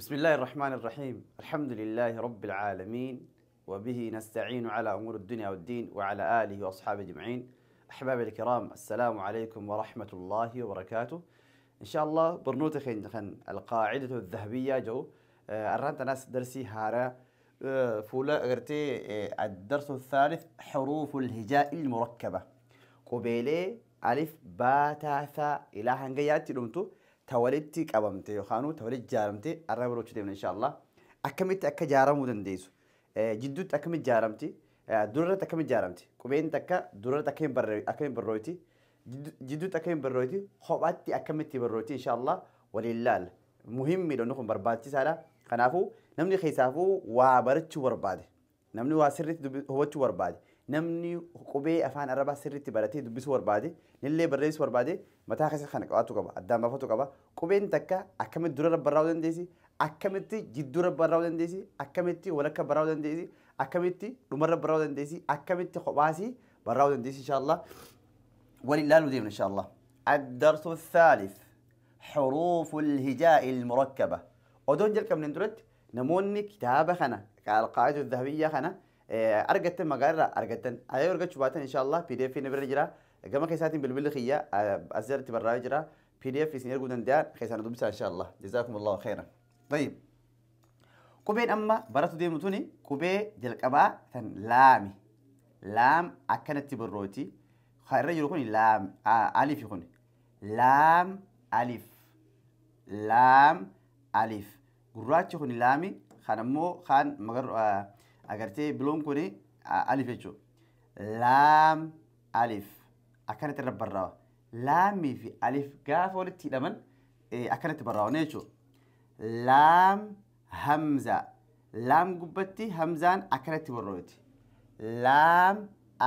بسم الله الرحمن الرحيم الحمد لله رب العالمين وبه نستعين على أمور الدنيا والدين وعلى آله وأصحابه أجمعين أحبابي الكرام السلام عليكم ورحمة الله وبركاته إن شاء الله برنوت خين خن القاعدة الذهبية جو آه، أرنت ناس درسي هارا آه، فولا أغرتي آه، الدرس الثالث حروف الهجاء المركبة قبيلة ألف باتا ثا إلى هنجيات لونتو تولدتي قبمتي يوخانو تولد جارمتي قرب روچ ديمن ان شاء الله اكمت اك جارمو دنديسو جدوت اكمت جارمتي دررت اكمت جارمتي قبين تك دررت اكين بر اكين برويتي جدوت اكين برويتي خوباتي اكمت برويتي ان شاء الله وللال مهم لنكم برباتي سالا خنافو نمني خيسافو وابرچو برباده نمني واسرت هوچو برباده نمني قبي أفان أربعة سرتي براتي دبيس وربادي نللي بريس وربادي متى خسر خانك أتو كبا أدام بفتو كبا قبين تكا أكمل دورة براو دنديسي أكملتي جد دورة براو دنديسي أكملتي ولك براو دنديسي أكملتي نمر براو دنديسي أكملتي خباسي براو دنديسي إن شاء الله ولله نديم إن شاء الله الدرس الثالث حروف الهجاء المركبة ودون جلك من درت نموني كتابة خنا القاعدة الذهبية خنا argatte magaalarraa argattan ayoo argachuu baatan inshaallah pdf ni bira jira gama keessaatiin bilbilli kiyya as jalatti barraa'ee jira pdf isin erguu danda'an keessaan dubbisaa inshaallah jazaakumullahu khairan tayyib qubeen amma baratu deemu tuni qubee jalqabaa kan laami laam akkanatti barrooti irra jiru kun laam alifi kun laam alif laam alif gurraachi kun laami kan ammoo kaan magar agartee biloon kun alif jechuudha laam alif akkanatti irra barraawa laamii fi alif gaafa walitti hidhaman akkanatti barraawan jechuudha laam hamzaa laam gubbatti hamzaan akkanatti barrooti laam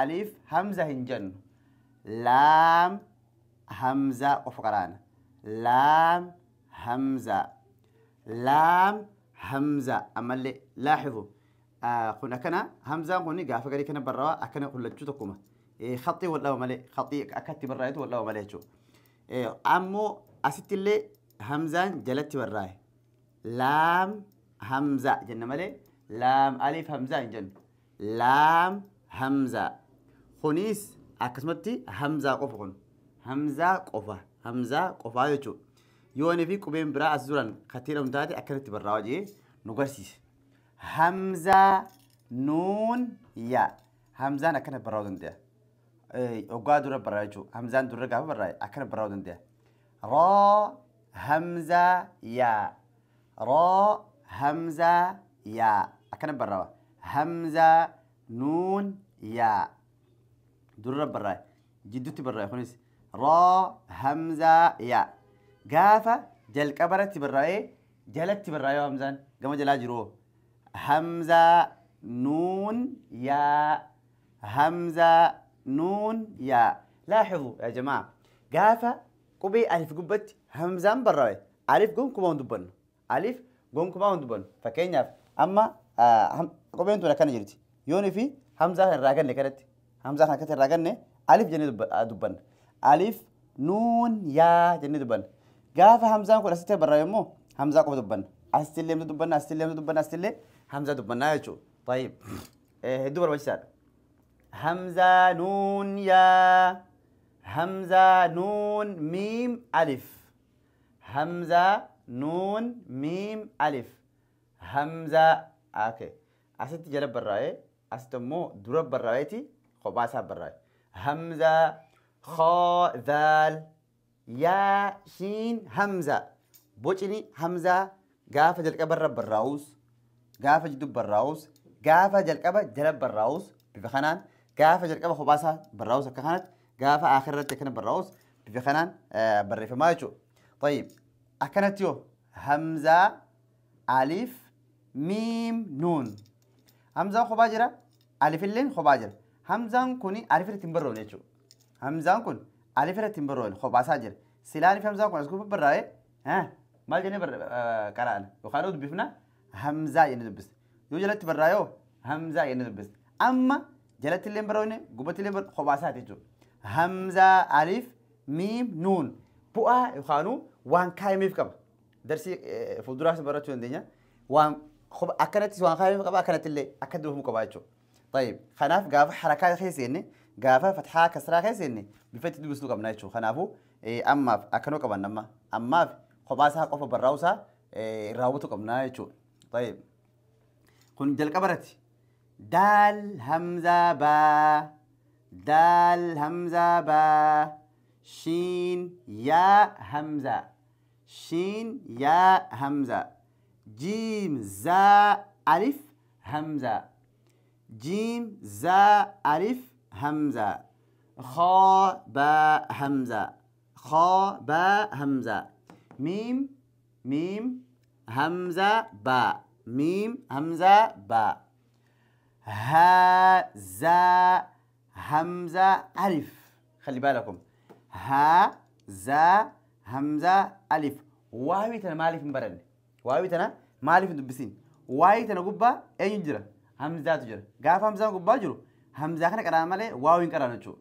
alif hamza hin jennu laam hamzaa qofa qaraana laam hamzaa laam hamzaa ammallee laaxiduu kun akkana hamzaan kun gaafa galii kana barraawaa akkana kullachuu tokkuma khaxii wal dhaba malee khaxii akkatti barraa'etu wal dhaba malee jechuudha ammoo asittillee hamzaan jalatti barraa'e laam hamzaa jenna malee laam aliif hamzaa hin jennu laam hamzaa kunis akkasumatti hamzaa qofa kun hamzaa qofa hamzaa qofaa jechuudha yoonii fi qubeen biraa as jiran katii dhamtaate akkanatti barraa'aa jee nu garsiise. همزة نون يا همزان أكنا براودن ده إيه، أقعد دورة برايجو همزة دورة قابل براي أكنا براودن ده را همزة يا را همزة يا أكنا براوا همزة نون يا دورة براي جدتي براي خونيس را همزة يا قافة جل كبرت براي جلت براي همزة قام جلا ሐምዛ ኑን ያ ሐምዛ ኑን ያ لاحظوا يا جماعة قافة قبي ألف قبت همزان براوي ألف قوم كمان دبن ألف قوم كمان دبن فكين ياف أما آه قبي أنتو لكان جريت يوني في همزة راجن لكرت همزة هكذا راجن ألف جني دبن ألف نون يا جني دبن قافة همزان كل أستة براوي مو همزة قبي دبن أستلم دبن أستلم دبن أستلم همزة دب منايتشو طيب إيه دوبر بجسار همزة نون يا همزة نون ميم ألف همزة نون ميم ألف همزة أوكي أسيت جرب براي أستمو درب برايتي خباسة براي همزة خاء ذال يا شين همزة بوچني همزة قافة الكبر براوس gaafa jidduu barraa'us gaafa jalqaba jala barraa'us bifa kanaan gaafa jalqaba kopaasaa barraa'us akka kanatti gaafa akirratti akkana barraa'us bifa kanaan barreeffamaa jechuudha. Tayyib akkanatti yoo hamzaa alif miim nuun hamzaan kopaa jira alifilleen kopaa jira hamzaan kun alif irratti hin barroone jechuudha. Hamzaan kun alif irratti hin barroone kopaasaa jira silaan hamzaan kun as gubbaa barraa'ee maal jennee qaraana yookaan dubbifna. همزة ينلبس يو جلت برايو همزة ينلبس أما جلت اللي بروني قبت اللي بر خباسات يجو همزة ألف ميم نون بؤا يخانو وان كاي ميف كب درسي فدراس براتو عندنا وان خب أكنت وان كاي ميف كب أكنت اللي أكدوهم كبايتشو طيب خناف قاف حركات خيسيني قافة فتحة كسرة خيسيني بفتح دوسلو كبنايتشو خنافو أما أكنو كبنما أما خباسها قف براوسها راوتو كبنايتشو طيب قل كبرتي دال همزة با دال همزة با شين يا همزة شين يا همزة جيم زا ألف همزة جيم زا ألف همزة خا با همزة خا با همزة ميم ميم همزة باء ميم همزة باء ها زا همزة ألف خلي بالكم ها زا همزة ألف واوي تنا مالف مبرن واوي تنا مالف دبسين واوي تنا قبة أي جرا همزة تجرا قاف همزة قبة جرو همزة خنا كلام عليه واوي كلام نشوف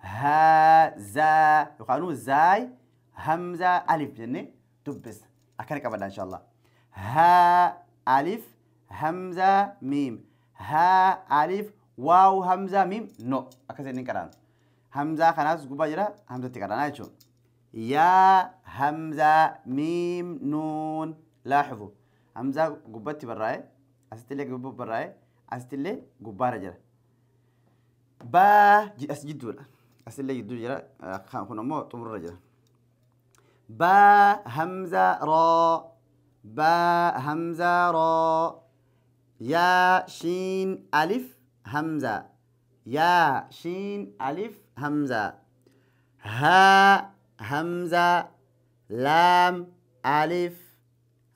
ها زا يقالون زاي همزة ألف جنة دبس أكن كمان إن شاء الله ها ألف همزة ميم ها ألف واو همزة ميم نو أكثر من كران همزة خلاص قبا جرا همزة تكران أيشو يا همزة ميم نون لاحظوا همزة قبتي براي أستلي قبة براي أستلي قبارة جرا با أسجد أستلي جدو آه، خان خنمو تمر جرا با همزة را با همزة را يا شين ألف همزة يا شين ألف همزة ها همزة لام ألف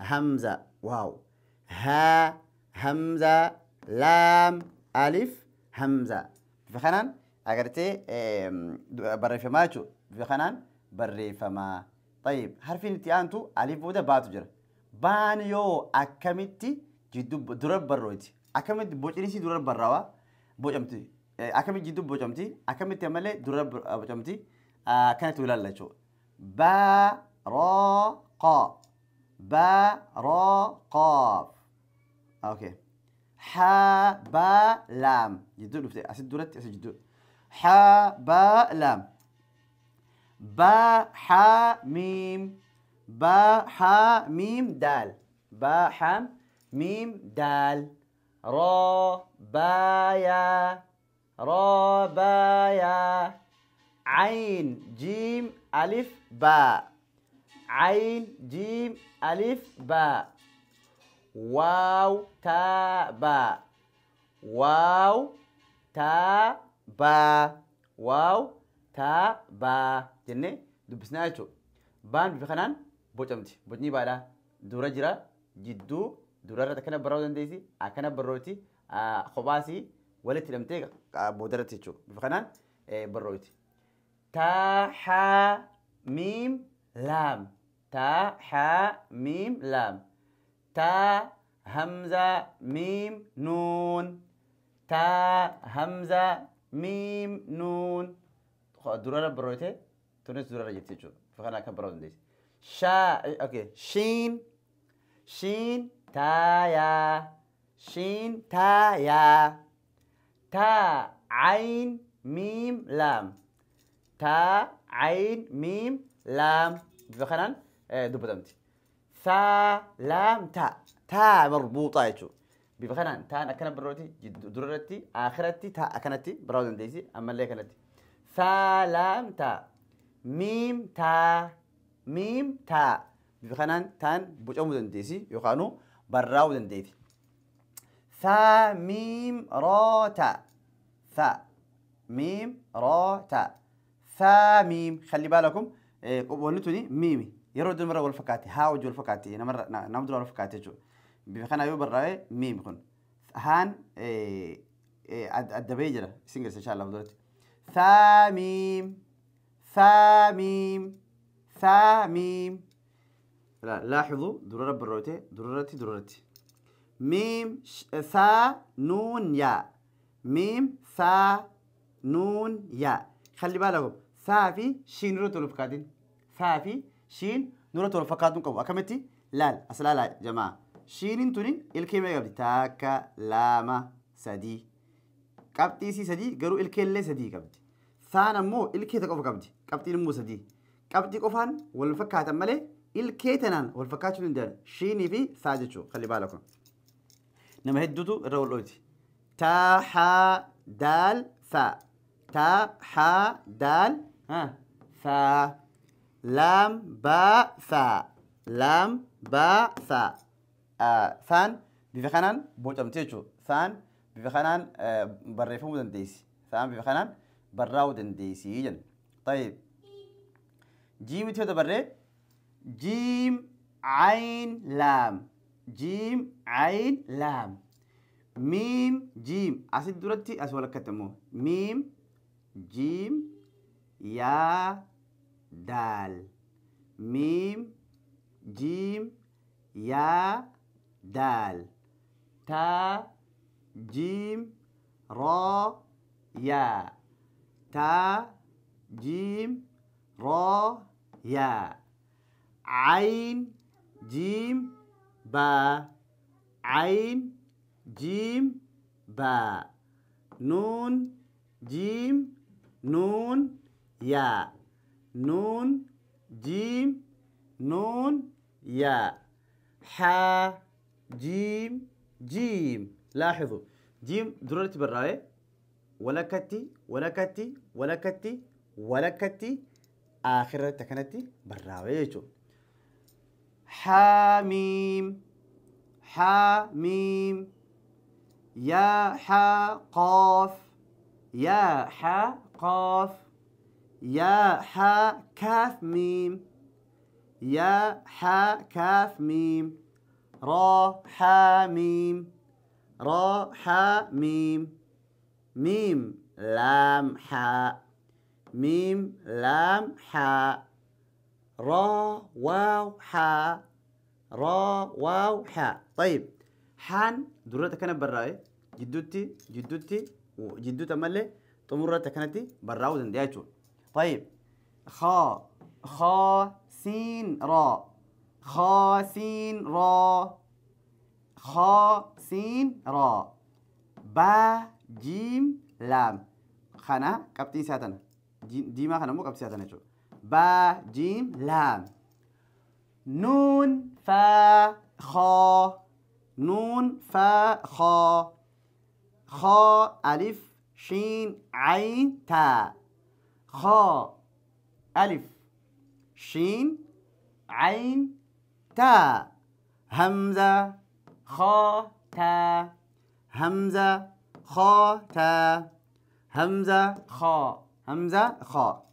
همزة واو ها همزة لام ألف همزة بخنان أقرتي بريفما بريفما طيب حرفين تي أنتو ألف بودا باتجر abbaan yoo akkamitti jidduu dura barrooti akkamitti bocniisii dura barraawaa bocamti akkamitti jidduu bocamti akkamitti ammallee dura bocamti akkanatti ilaalla jechuudha. Barooqaa barooqaaf okay xaabalaam jidduu dhuftee asii duratti asii jidduu xaabalaam baaxaamiim. با ح ميم دال با حم ميم دال را بايا را بايا عين جيم ألف باء عين جيم ألف باء واو تاء باء واو تاء باء واو تاء باء جنة شو بان في خنان bocamti bocni baadhaa dura jira jidduu durarra akkana barraa'uu dandeessi akkana barrooti kophaasii walitti hidhamtee boodarratti jechuudha bifa kanaan barrooti. taa haa miim laam taa haa miim laam taa hamza miim nuun taa hamza miim nuun durarra barrootee tunis durarra jetti jechuudha bifa kanaan akka barraa'uu dandeessi. شا اوكي شين شين تايا شين تايا تا عين ميم لام تا عين ميم لام بخنان آه، دبتمتي ثا لام تا تا مربوطة يجو بخنان تا أكنا بروتي درورتي آخرتي تا أكنتي براود ديزي أما اللي أكنتي ثا لام تا ميم تا miim taa bifa kanaan taan bocamuu dandeessi yookaanu barraa'uu dandeeti. Thaa miim roo taa thaa miim roo taa thaa miim khalli baalakum qophoonni tuni miimi yeroo iddoo namarraa wal fakkaate haa wajji wal fakkaate namarra nama duraa wal fakkaate jechuudha bifa kanaa yoo barraa'e miimi kun haan adda bahee jira isin garsa inshaa Allah duratti thaa miim thaa miim. ميم لا لاحظوا ضرورة بروتي ضرورتي ضرورتي ميم ثا نون يا ميم ثا نون يا خلي بالكم ثا في شين نورة تلفقاتين ثا في شين نورة تلفقاتين قبو أكمتي لا أصلا لا جماعة شينين تونين الكلمة قبل تاكا لاما سدي قبتي سي سدي قرو الكلمة سدي قبل ثانا مو الكلمة قبل قبل قبتي مو سدي قبتي قفان والفكاهة مالي الكيتنان والفكاهة نندر شيني في ساجتشو خلي بالكم نما هدوتو الرول اوتي تا حا دال فا تا حا دال ها فا لام با فا لام با فا ثان آه بفخانان بوتم تيشو ثان بفخانان آه برفو دنديسي ثان بفخانان براو دنديسي طيب جيم تفيد بري جيم عين لام جيم عين لام ميم جيم أسد دورتي أسوال كتمو ميم جيم يا دال ميم جيم يا دال تا جيم را يا تا جيم را يا عين جيم با عين جيم با نون جيم نون يا نون جيم نون يا حا جيم جيم لاحظوا جيم ضروري تبرأي ولا كتي ولا كتي ولا كتي ولا كتي آخر تكنتي براوي يجو حاميم حاميم يا حا قاف يا حا قاف يا حا كاف ميم يا حا كاف ميم را حا ميم را حا ميم ميم لام حا ميم لام حاء را واو حاء را واو حاء طيب حان درتا كانت براي جدوتي جدوتي وجدوتا مالي طمرتا كانت براو دندياتون طيب خا خا سين را خا سين را خا سين را با جيم لام خنا كابتن ساتن دیما خانم قبل سيادة نشو با جیم لام نون فا خا نون فا خا خا ألف شین عین تا خا ألف شین عین تا همزه خا تا همزه خا تا همزة خا همزة خاء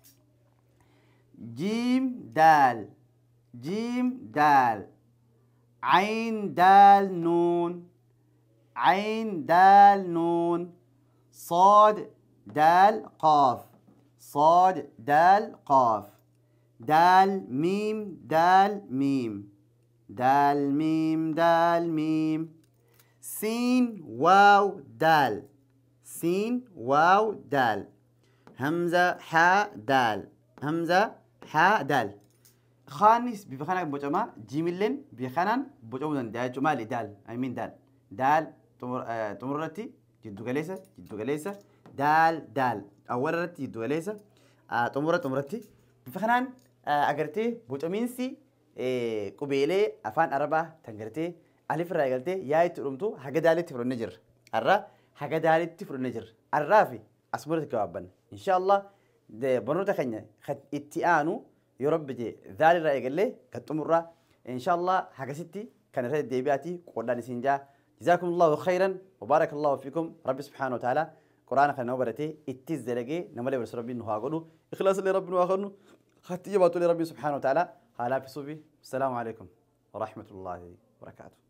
جيم دال جيم دال عين دال نون عين دال نون صاد دال قاف صاد دال قاف دال ميم دال ميم دال ميم دال ميم سين واو دال سين واو دال همزة حا دال همزة حا دال خانس بخانك بوجما جيملن بخانن بوجودن دا جمالي دال اي مين دال دال تمر آه تمرتي جدو جليسة جدو جليسة دال دال اول رتي جدو جليسة آه تمر تمرتي بخانن آه أجرتي بوجمين سي إيه أفان أربعة تنجرتي ألف رأي قلتي يا ترمتو حاجة دالتي فرنجر ارا حاجة دالتي فرنجر الرافي asburati kawaban inshallah de barnoota keenya itti aanu yoo rabbi jee zaali irraa eegalle kan xumurraa inshallah hakasitti kan irratti deebi'aati qoodaan isin سنجا جزاكم الله خيرا وبارك الله فيكم رب سبحانه وتعالى قرآن خلنا برتي اتز دلقي نملي برس ربي نهوا قلو إخلاص اللي ربنا واخرنا خاتي يباتوا لربي سبحانه وتعالى هلا في صوفي السلام عليكم ورحمة الله وبركاته